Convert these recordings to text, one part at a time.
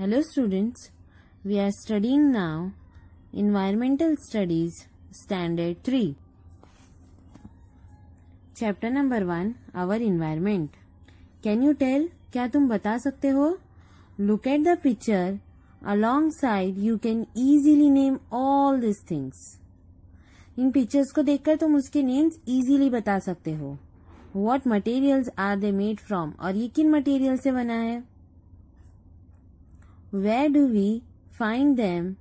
Hello students, we are studying now Environmental Studies Standard 3. Chapter number 1 Our Environment. Can you tell? क्या तुम बता सकते हो Look at the picture. Alongside you can easily name all these things. इन pictures को देखकर तुम उसके नेम्स इजीली बता सकते हो what materials are they made from और ये किन मटेरियल से बना है Where do we find them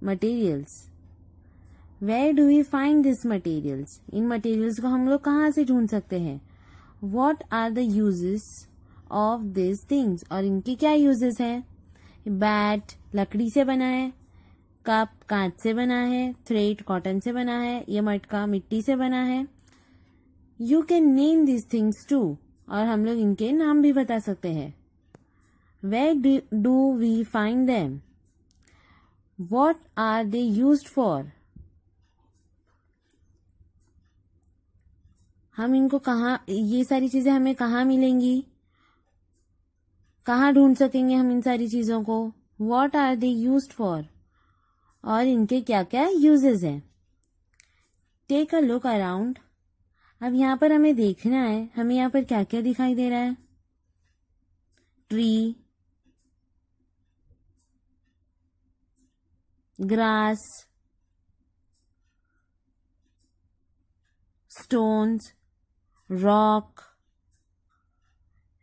materials? Where do we find this materials? in materials ko hum log kahan se dhoond sakte hain What are the uses of these things? aur इनके kya uses hain bat lakdi se bana hai cup kaanch se bana hai thread cotton se bana hai ye matka mitti se bana hai you can name these things too और हम लोग इनके नाम भी बता सकते हैं Where do, do we find them? What are they used for? हम इनको कहा ये सारी चीजें हमें कहाँ मिलेंगी कहाँ ढूंढ सकेंगे हम इन सारी चीजों को what are they use for और इनके क्या क्या यूजेज हैं टेक अ लुक अराउंड अब यहां पर हमें देखना है हमें यहाँ पर क्या क्या दिखाई दे रहा है tree grass, stones, rock,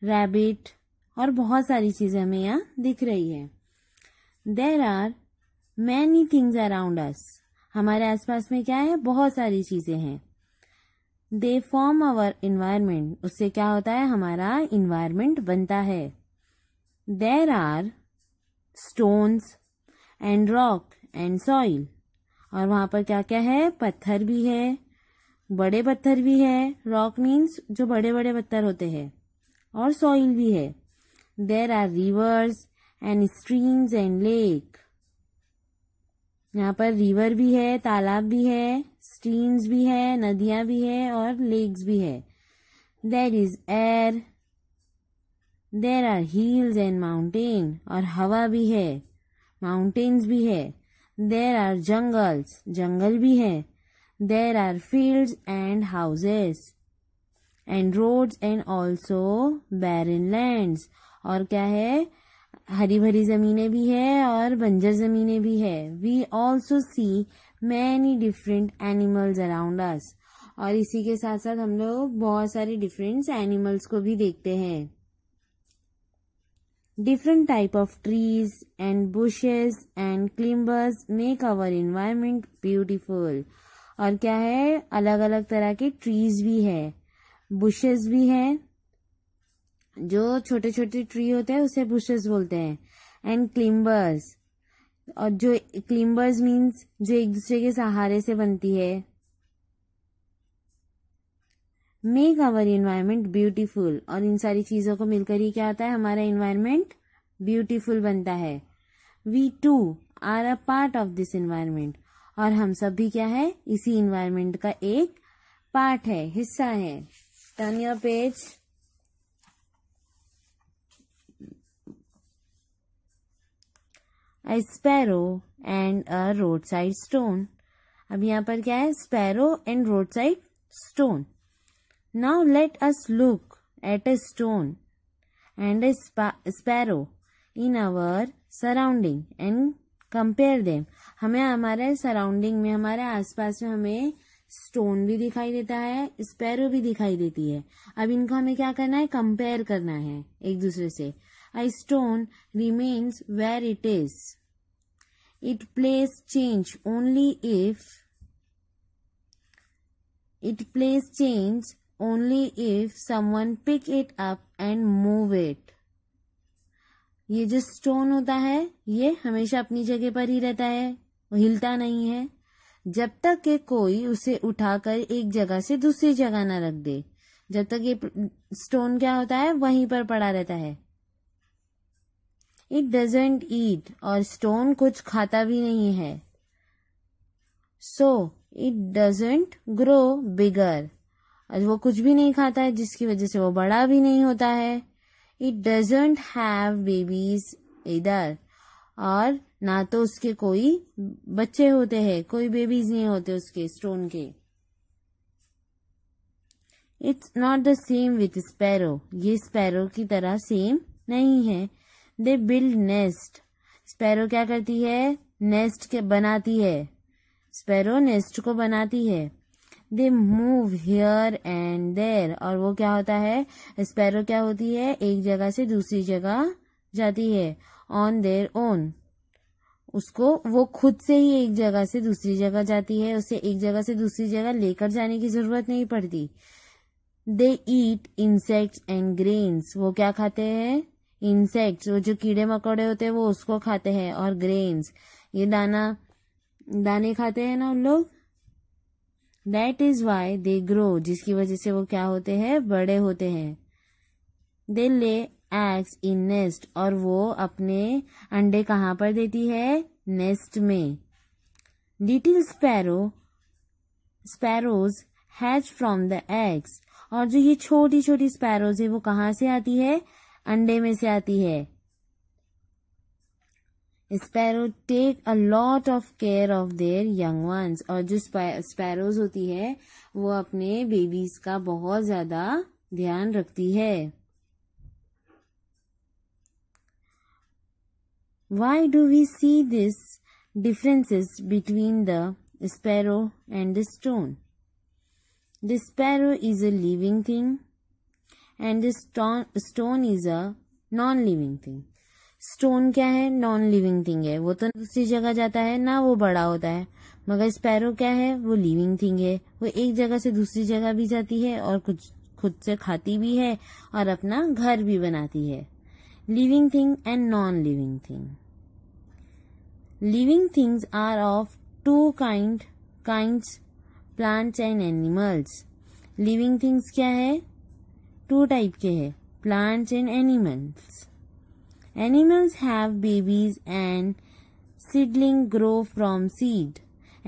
rabbit और बहुत सारी चीजें हमें यहाँ दिख रही है there are many things around us हमारे आसपास में क्या है बहुत सारी चीजें हैं दे फॉर्म आवर इन्वायरमेंट उससे क्या होता है हमारा इन्वायरमेंट बनता है there are stones and rock and soil और वहां पर क्या क्या है पत्थर भी है बड़े पत्थर भी है रॉक मीन्स जो बड़े बड़े पत्थर होते हैं और सॉइल भी है there are rivers and streams and lake यहाँ पर रिवर भी है तालाब भी है स्ट्रीम्स भी है नदियां भी है और लेक्स भी है there is air there are hills and mountain और हवा भी है माउंटेन्स भी है देर आर जंगल्स जंगल भी है there are field and houses and roads and also barren land और क्या है हरी भरी जमीने भी है और बंजर जमीने भी है we also see many different animals around us और इसी के साथ साथ हम लोग बहुत सारे डिफरेंट एनिमल्स को भी देखते हैं Different type of trees and bushes and climbers make our environment beautiful. और क्या है अलग अलग तरह के ट्रीज भी है बुशेस भी है जो छोटे छोटे ट्री होते हैं उसे बुशेस बोलते हैं एंड क्लिम्बर्स और जो क्लिम्बर्स मीन्स जो एक दूसरे के सहारे से बनती है मेक आवर इन्वायरमेंट ब्यूटीफुल और इन सारी चीज़ों को मिलकर ही क्या होता है हमारा इन्वायरमेंट ब्यूटीफुल बनता है we too are a part of this environment और हम सब भी क्या है इसी इन्वायरमेंट का एक पार्ट है हिस्सा है turn your page a sparrow and a roadside stone अब यहां पर क्या है sparrow and roadside stone Now let us look at a stone and a sparrow in our surrounding and compare them हमें हमारे surrounding में हमारे आसपास में हमें स्टोन भी दिखाई देता है स्पैरो भी दिखाई देती है अब इनको हमें क्या करना है कंपेयर करना है एक दूसरे से a stone remains where it is it place change only if it place change only if someone pick it up and move it ये जो स्टोन होता है ये हमेशा अपनी जगह पर ही रहता है हिलता नहीं है जब तक के कोई उसे उठाकर एक जगह से दूसरी जगह ना रख दे जब तक ये स्टोन क्या होता है वहीं पर पड़ा रहता है इट डजेंट ईट और स्टोन कुछ खाता भी नहीं है so it doesn't grow bigger वो कुछ भी नहीं खाता है जिसकी वजह से वो बड़ा भी नहीं होता है इट डजेंट हैव बेबीज इधर और ना तो उसके कोई बच्चे होते हैं कोई बेबीज नहीं होते उसके स्टोन के it's not the same with sparrow ये स्पैरो की तरह सेम नहीं है दे बिल्ड नेस्ट स्पैरो क्या करती है नेस्ट के बनाती है स्पैरो नेस्ट को बनाती है they move here and there और वो क्या होता है स्पैरो क्या होती है एक जगह से दूसरी जगह जाती है ऑन देर ओन उसको वो खुद से ही एक जगह से दूसरी जगह जाती है उसे एक जगह से दूसरी जगह लेकर जाने की जरूरत नहीं पड़ती they eat insects and grains वो क्या खाते हैं इंसेक्ट्स वो जो कीड़े मकोड़े होते हैं वो उसको खाते हैं और ग्रेन्स ये दाना दाने खाते हैं ना उन लोग that is why they grow जिसकी वजह से वो क्या होते हैं बड़े होते हैं दे ले एग्स इन नेस्ट और वो अपने अंडे कहाँ पर देती है नेस्ट में little sparrow sparrows hatch from the eggs और जो ये छोटी छोटी स्पैरोज है वो कहाँ से आती है अंडे में से आती है sparrow take a lot of care of their young ones और जो स्पैरोज होती है वो अपने बेबीज का बहुत ज़्यादा ध्यान रखती है Why do we see this differences between the sparrow and the stone. The sparrow is a living thing and the stone, stone is a non-living thing. Stone क्या है नॉन लिविंग थिंग है वो तो दूसरी जगह जाता है ना वो बड़ा होता है मगर स्पैरो क्या है वो लिविंग थिंग है वो एक जगह से दूसरी जगह भी जाती है और कुछ खुद से खाती भी है और अपना घर भी बनाती है living thing and non living thing living things are of two kind kind plants and animals living things क्या है टू टाइप के है plants and animals Animals have babies and seedling grow from seed.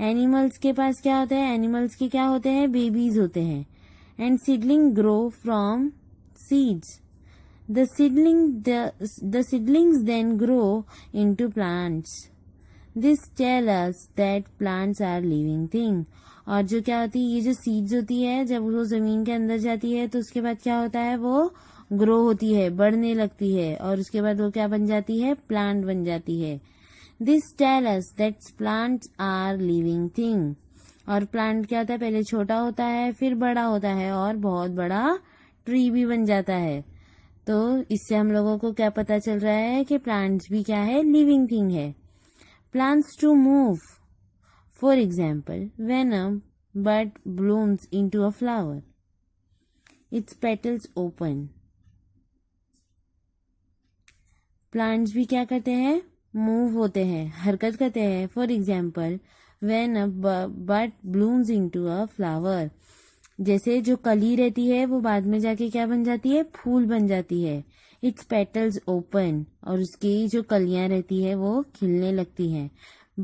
animals ke paas kya होता है animals ke kya hote hain babies hote hain and seedling grow from seeds the seedling the, the seedlings then grow into plants this tell us that plants are living thing और जो क्या होती है ये जो seeds होती है जब वो जमीन के अंदर जाती है तो उसके बाद क्या होता है वो ग्रो होती है बढ़ने लगती है और उसके बाद वो क्या बन जाती है प्लांट बन जाती है this tells us that plant are living thing और प्लांट क्या होता है पहले छोटा होता है फिर बड़ा होता है और बहुत बड़ा ट्री भी बन जाता है तो इससे हम लोगों को क्या पता चल रहा है कि प्लांट्स भी क्या है लिविंग थिंग है plants too move for example when a bud blooms into a flower its petals open plants भी क्या करते हैं मूव होते हैं हरकत करते हैं for example when a bud blooms into a flower जैसे जो कली रहती है वो बाद में जाके क्या बन जाती है फूल बन जाती है इट्स पेटल्स ओपन और उसकी जो कलियां रहती है वो खिलने लगती हैं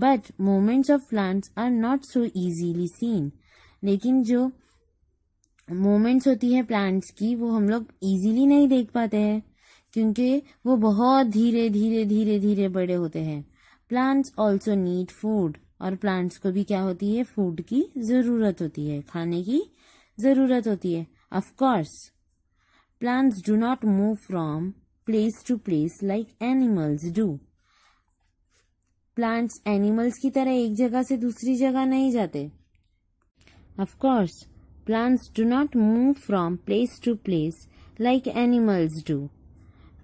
but movements of plants are not so easily seen लेकिन जो मोमेंट्स होती है प्लांट्स की वो हम लोग इजीली नहीं देख पाते हैं क्योंकि वो बहुत धीरे धीरे धीरे धीरे बड़े होते हैं प्लांट्स ऑल्सो नीड फूड और प्लांट्स को भी क्या होती है फूड की ज़रूरत होती है खाने की ज़रूरत होती है of course plants do not move from place to place like animals do plants animals की तरह एक जगह से दूसरी जगह नहीं जाते of course plants do not move from place to place like animals do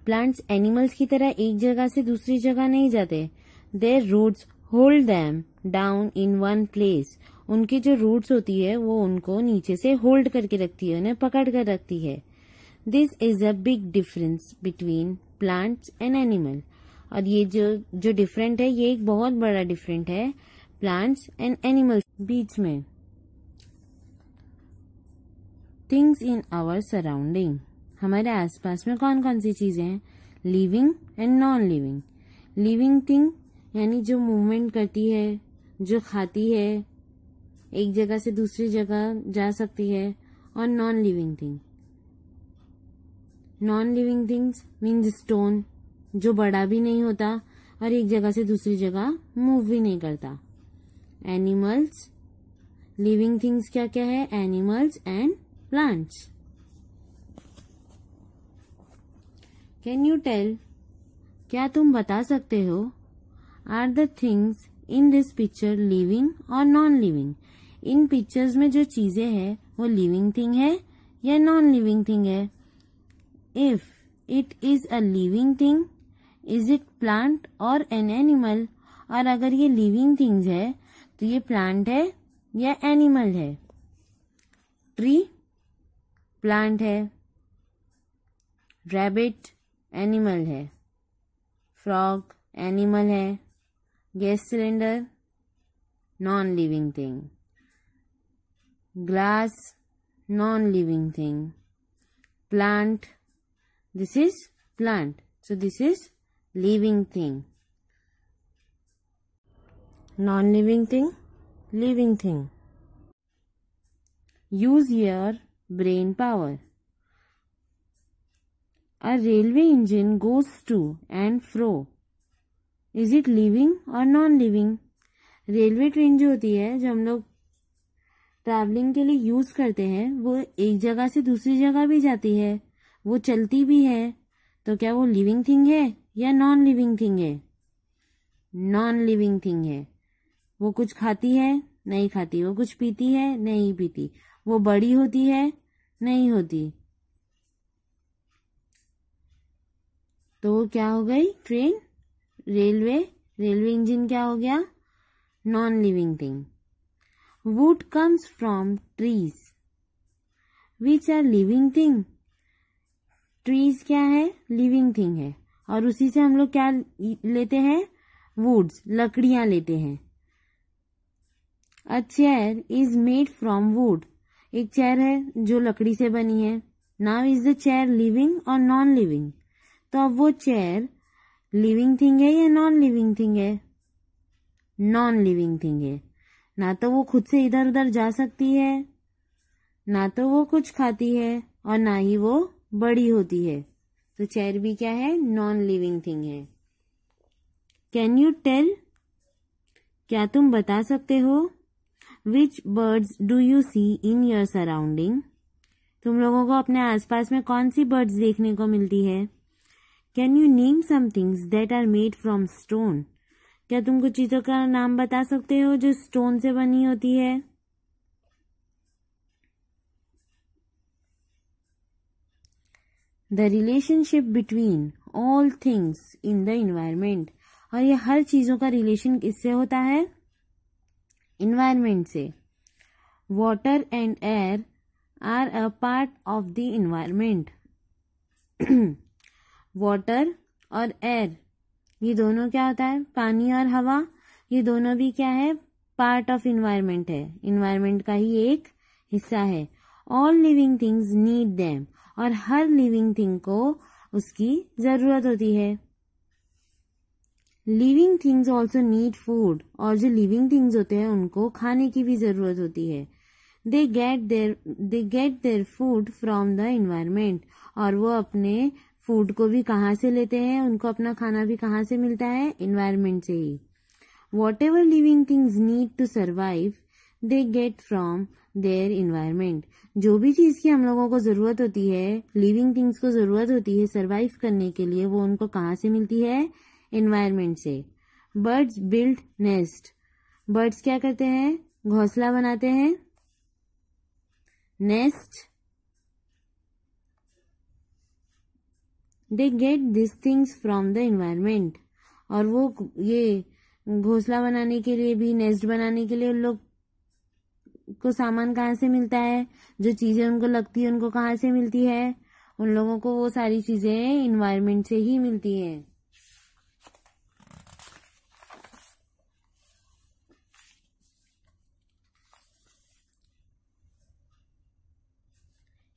plants animals की तरह एक जगह से दूसरी जगह नहीं जाते their roots hold them down in one place उनकी जो रूट्स होती है वो उनको नीचे से होल्ड करके रखती है उन्हें पकड़ कर रखती है this is a big difference between plants and animal और ये जो जो डिफरेंट है ये एक बहुत बड़ा डिफरेंट है प्लांट्स एंड एनिमल्स बीच में थिंग्स इन आवर सराउंडिंग हमारे आसपास में कौन कौन सी चीज़ें हैं living and non living living thing यानी जो मूवमेंट करती है जो खाती है एक जगह से दूसरी जगह जा सकती है और non living thing non living things means stone जो बड़ा भी नहीं होता और एक जगह से दूसरी जगह मूव भी नहीं करता एनिमल्स लिविंग थिंग्स क्या क्या है animals and plants can you tell क्या तुम बता सकते हो are the things in this picture living और नॉन लिविंग इन पिक्चर्स में जो चीजें हैं वो लिविंग थिंग है या नॉन लिविंग थिंग है if it is a living thing is it plant और एन एनिमल और अगर ये लिविंग थिंग्स है तो ये प्लांट है या एनिमल है ट्री प्लांट है रैबिट एनिमल है फ्रॉग एनिमल है gas cylinder non living thing glass non living thing plant this is plant so this is living thing non living thing living thing use your brain power A railway engine goes to and fro. Is it living or non-living? Railway train जो होती है जो हम लोग travelling के लिए use करते हैं वो एक जगह से दूसरी जगह भी जाती है वो चलती भी है तो क्या वो लिविंग थिंग है या नॉन लिविंग थिंग है नॉन लिविंग थिंग है वो कुछ खाती है नहीं खाती वो कुछ पीती है नहीं पीती वो बड़ी होती है नहीं होती तो वो क्या हो गई ट्रेन रेलवे रेलवे इंजन क्या हो गया non living thing wood comes from trees which are living thing trees क्या है लिविंग थिंग है और उसी से हम लोग क्या लेते हैं वुड्स लकड़ियां लेते हैं a chair is made from wood एक चेयर है जो लकड़ी से बनी है now is the chair living और नॉन लिविंग तो अब वो चेयर लिविंग थिंग है या नॉन लिविंग थिंग है नॉन लिविंग थिंग है ना तो वो खुद से इधर उधर जा सकती है ना तो वो कुछ खाती है और ना ही वो बड़ी होती है तो चेयर भी क्या है नॉन लिविंग थिंग है कैन यू टेल क्या तुम बता सकते हो which birds do you see in your surrounding तुम लोगों को अपने आसपास में कौन सी बर्ड्स देखने को मिलती है can you name some things that are made from stone क्या तुम कुछ चीजों का नाम बता सकते हो जो स्टोन से बनी होती है the relationship between all things in the environment और ये हर चीज़ों का रिलेशन किससे होता है इन्वायरमेंट से water and air are a part of the environment water और एयर ये दोनों क्या होता है पानी और हवा ये दोनों भी क्या है पार्ट ऑफ इन्वायरमेंट है इन्वायरमेंट का ही एक हिस्सा है all living things need them और हर लिविंग थिंग को उसकी जरूरत होती है living things also need food और जो लिविंग थिंग्स होते हैं उनको खाने की भी जरूरत होती है they get their they get their food from the environment और वो अपने फूड को भी कहाँ से लेते हैं उनको अपना खाना भी कहाँ से मिलता है इन्वायरमेंट से ही whatever living things need to survive they get from their environment जो भी चीज की हम लोगों को जरूरत होती है लिविंग थिंग्स को जरूरत होती है सर्वाइव करने के लिए वो उनको कहाँ से मिलती है इन्वायरमेंट से बर्ड्स बिल्ड नेस्ट बर्ड्स क्या करते हैं घोंसला बनाते हैं nest they get this things from the environment और वो ये घोंसला बनाने के लिए भी नेस्ट बनाने के लिए उन लोग को सामान कहाँ से मिलता है जो चीज़ें उनको लगती है उनको कहाँ से मिलती है उन लोगों को वो सारी चीज़ें इन्वायरमेंट से ही मिलती है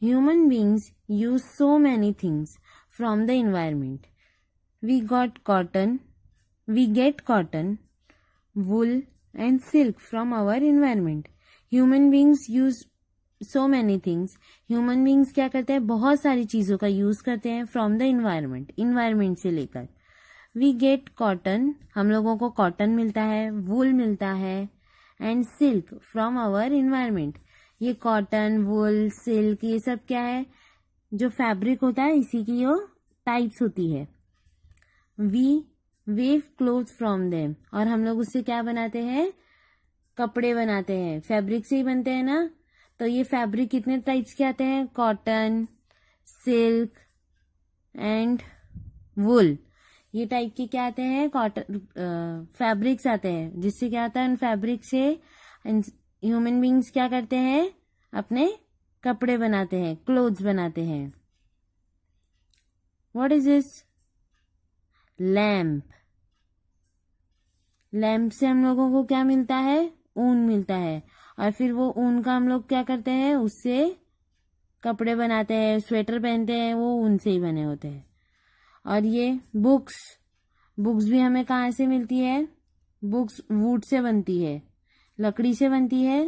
human beings use so many things from the environment. We got cotton, we get cotton, wool and silk from our environment. Human beings use so many things human beings क्या करते हैं बहुत सारी चीज़ों का यूज़ करते हैं फ्रॉम द इन्वायरमेंट इन्वायरमेंट से लेकर वी गेट कॉटन हम लोगों को कॉटन मिलता है वूल मिलता है and silk from our environment ये कॉटन वूल सिल्क ये सब क्या है जो फैब्रिक होता है इसी की वो टाइप्स होती है we weave cloth from them और हम लोग उससे क्या बनाते हैं कपड़े बनाते हैं फैब्रिक से ही बनते हैं ना तो ये फैब्रिक कितने टाइप्स के आते हैं कॉटन सिल्क एंड वुल ये टाइप के क्या आते हैं कॉटन फैब्रिक्स आते हैं जिससे क्या आता है उन फैब्रिक से ह्यूमन बींग्स क्या करते हैं अपने कपड़े बनाते हैं क्लोथ्स बनाते हैं what is this lamp lamp से हम लोगों को क्या मिलता है ऊन मिलता है और फिर वो ऊन का हम लोग क्या करते हैं उससे कपड़े बनाते हैं स्वेटर पहनते हैं वो ऊन से ही बने होते हैं और ये बुक्स बुक्स भी हमें कहाँ से मिलती है बुक्स वुड से बनती है लकड़ी से बनती है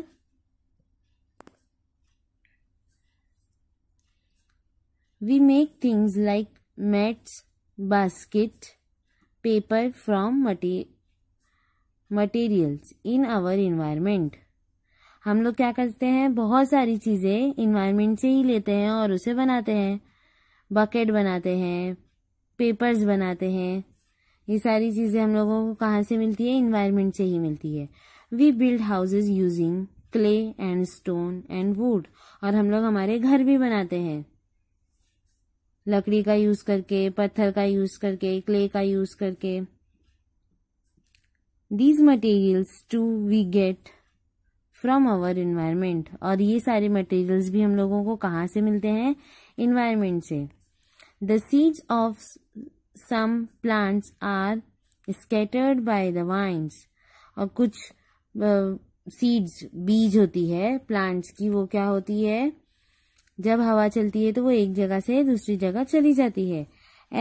We make things like mats, basket, paper from mate materials in our environment. हम लोग क्या करते हैं बहुत सारी चीज़ें इन्वायरमेंट से ही लेते हैं और उसे बनाते हैं बकेट बनाते हैं पेपर्स बनाते हैं ये सारी चीज़ें हम लोगों को कहाँ से मिलती है इन्वायरमेंट से ही मिलती है we build houses using clay and stone and wood और हम लोग हमारे घर भी बनाते हैं लकड़ी का यूज करके पत्थर का यूज करके क्ले का यूज करके these materials too we get from our environment और ये सारे मटेरियल्स भी हम लोगों को कहाँ से मिलते हैं इन्वायरमेंट से the seeds of some plants are scattered by the winds और कुछ सीड्स uh, बीज होती है प्लांट्स की वो क्या होती है जब हवा चलती है तो वो एक जगह से दूसरी जगह चली जाती है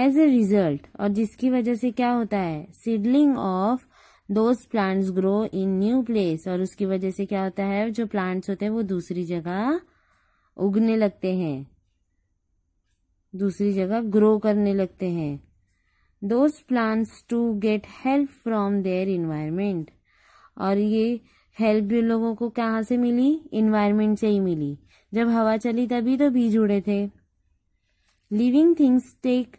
एज ए रिजल्ट और जिसकी वजह से क्या होता है seedling of those plants grow in new place और उसकी वजह से क्या होता है जो प्लांट्स होते हैं वो दूसरी जगह उगने लगते हैं दूसरी जगह ग्रो करने लगते हैं those plants too get help from their environment और ये हेल्प भी लोगों को कहाँ से मिली इन्वायरमेंट से ही मिली जब हवा चली तभी तो बीज उड़े थे living things take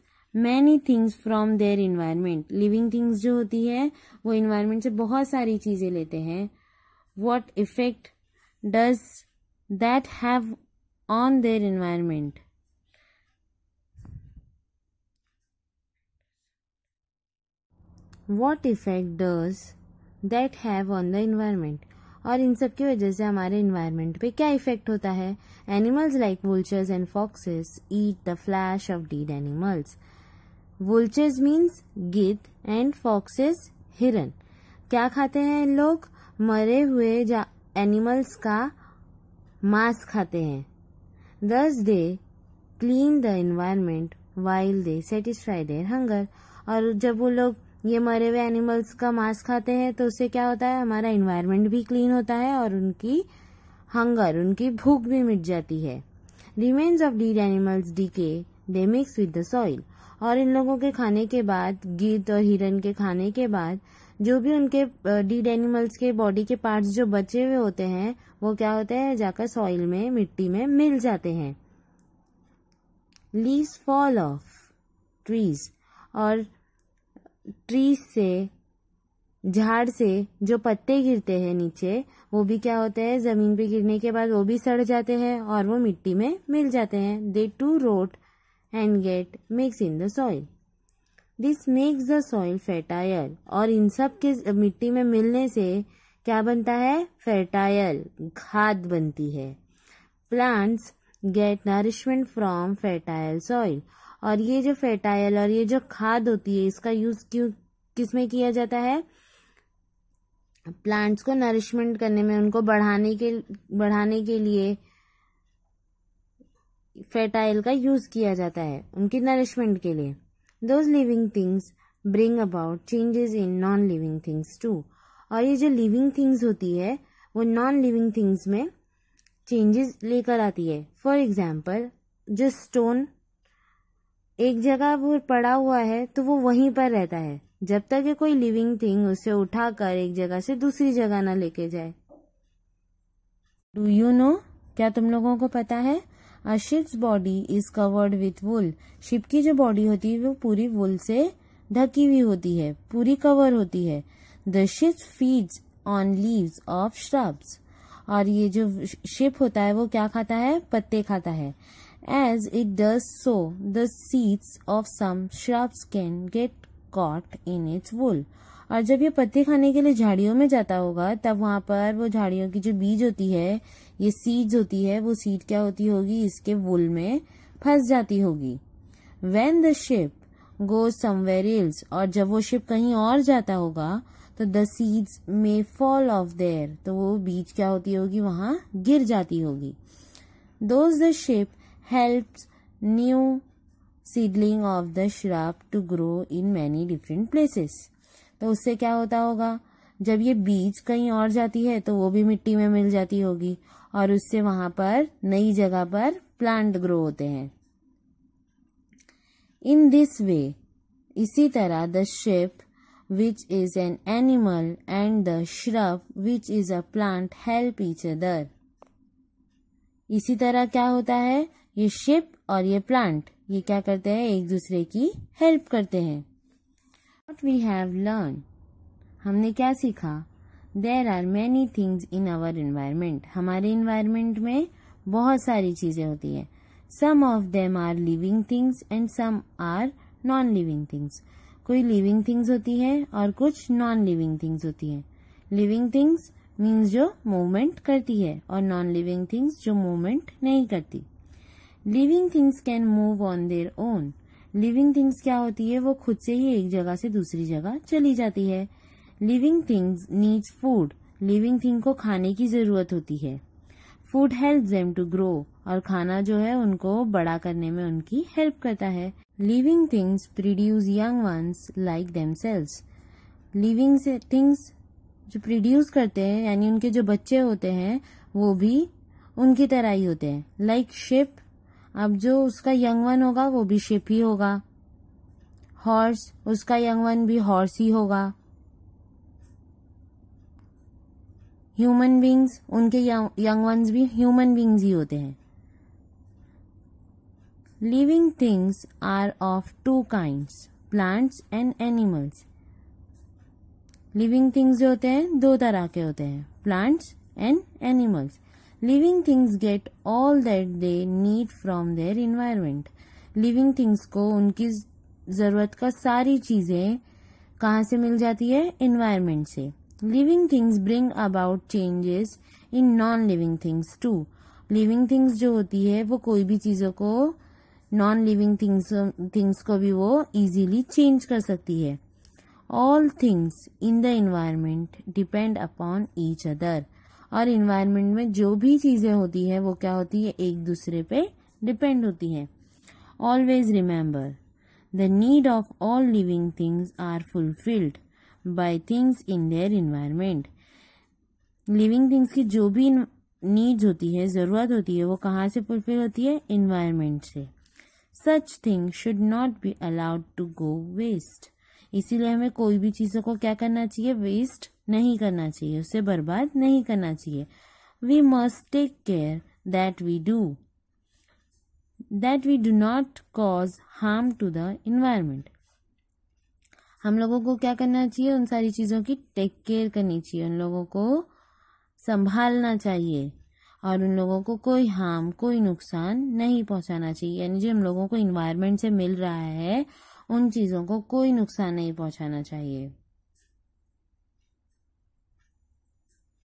many things from their environment living things जो होती है वो इन्वायरमेंट से बहुत सारी चीज़ें लेते हैं what effect does that have on their environment what effect does that have on the environment और इन सब की वजह से हमारे इन्वायरमेंट पे क्या इफेक्ट होता है animals like vultures and foxes eat the flesh of dead animals vultures means गिद एंड फॉक्सेस हिरन क्या खाते हैं इन लोग मरे हुए एनिमल्स का मांस खाते हैं thus they clean the environment while they satisfy their hunger और जब वो लोग ये मरे हुए एनिमल्स का मांस खाते हैं तो उससे क्या होता है हमारा इन्वायरमेंट भी क्लीन होता है और उनकी हंगर उनकी भूख भी मिट जाती है remains of dead animals decay they mix with the soil और इन लोगों के खाने के बाद गीत और हिरन के खाने के बाद जो भी उनके डीड एनिमल्स के बॉडी के पार्ट्स जो बचे हुए होते हैं वो क्या होते हैं जाकर सॉइल में मिट्टी में मिल जाते हैं लीव्स फॉल ऑफ ट्रीज और ट्री से झाड़ से जो पत्ते गिरते हैं नीचे वो भी क्या होते हैं ज़मीन पे गिरने के बाद वो भी सड़ जाते हैं और वो मिट्टी में मिल जाते हैं they too rot and get mix in the soil this makes the soil fertile और इन सब के मिट्टी में मिलने से क्या बनता है फर्टाइल खाद बनती है plants get nourishment from fertile soil और ये जो फर्टाइल और ये जो खाद होती है इसका यूज क्यों किस में किया जाता है प्लांट्स को नरिशमेंट करने में उनको बढ़ाने के बढ़ाने के लिए फर्टाइल का यूज किया जाता है उनकी नरिशमेंट के लिए those living things bring about changes in non living things too और ये जो लिविंग थिंग्स होती है वो नॉन लिविंग थिंग्स में चेंजेस लेकर आती है फॉर एग्जाम्पल जो स्टोन एक जगह वो पड़ा हुआ है तो वो वहीं पर रहता है जब तक ये कोई लिविंग थिंग उसे उठाकर एक जगह से दूसरी जगह ना लेके जाए डू यू नो क्या तुम लोगों को पता है a sheep's body is covered with wool sheep की जो बॉडी होती है वो पूरी वुल से ढकी हुई होती है पूरी कवर होती है the sheep feeds on leaves of shrubs और ये जो शिप होता है वो क्या खाता है पत्ते खाता है As it does so, the seeds of some shrubs can get caught in its wool. और जब ये पत्ते खाने के लिए झाड़ियों में जाता होगा तब वहां पर वो झाड़ियों की जो बीज होती है ये सीड्स होती है वो सीड क्या होती होगी इसके वुल में फंस जाती होगी when the sheep go somewhere else और जब वो शिप कहीं और जाता होगा तो the seeds may fall off there तो वो बीज क्या होती होगी वहां गिर जाती होगी thus the sheep helps new seedling of the shrub to grow in many different places तो उससे क्या होता होगा जब ये बीज कहीं और जाती है तो वो भी मिट्टी में मिल जाती होगी और उससे वहां पर नई जगह पर प्लांट ग्रो होते हैं इन दिस वे इसी तरह the sheep which is an animal and the shrub which is a plant help each other इसी तरह क्या होता है ये शिप और ये प्लांट ये क्या करते हैं एक दूसरे की हेल्प करते हैं वट वी हैव लर्न हमने क्या सीखा there are many things in our environment हमारे इन्वायरमेंट में बहुत सारी चीज़ें होती हैं some of them are living things and some are non living things कोई लिविंग थिंग्स होती है और कुछ नॉन लिविंग थिंग्स होती हैं लिविंग थिंग्स मीन्स जो मूवमेंट करती है और नॉन लिविंग थिंग्स जो मूवमेंट नहीं करती living things can move on their own living things क्या होती है वो खुद से ही एक जगह से दूसरी जगह चली जाती है living things needs food living thing को खाने की जरूरत होती है food help them to grow और खाना जो है उनको बड़ा करने में उनकी हेल्प करता है living things produce young ones like themselves living things जो प्रोड्यूस करते हैं यानी उनके जो बच्चे होते हैं वो भी उनकी तरह ही होते हैं लाइक शिप अब जो उसका यंग वन होगा वो भी शिप ही होगा हॉर्स उसका यंग वन भी हॉर्स ही होगा ह्यूमन बींग्स उनके यंग वंस भी ह्यूमन बींग्स ही होते हैं living things are of two kinds plants and animals living things जो होते हैं दो तरह के होते हैं plants and animals living things get all that they need from their environment living things को उनकी ज़रूरत का सारी चीज़ें कहाँ से मिल जाती है इन्वायरमेंट से living things bring about changes in non living things to living things जो होती है वो कोई भी चीज़ों को नॉन लिविंग थिंग्स थिंग्स को भी वो इजीली चेंज कर सकती है all things in the environment depend upon each other और इन्वायरमेंट में जो भी चीज़ें होती है वो क्या होती है एक दूसरे पे डिपेंड होती है always remember the need of all living things are fulfilled by things in their environment living things की जो भी नीड्स होती है ज़रूरत होती है वो कहाँ से फुलफिल होती है इन्वायरमेंट से such thing should not be allowed to go waste इसीलिए हमें कोई भी चीज़ों को क्या करना चाहिए वेस्ट नहीं करना चाहिए उसे बर्बाद नहीं करना चाहिए we must take care that we do that we do not cause harm to the environment हम लोगों को क्या करना चाहिए उन सारी चीज़ों की टेक केयर करनी चाहिए उन लोगों को संभालना चाहिए और उन लोगों को कोई हार्म कोई नुकसान नहीं पहुंचाना चाहिए यानी जो हम लोगों को इन्वायरमेंट से मिल रहा है उन चीज़ों को कोई नुकसान नहीं पहुंचाना चाहिए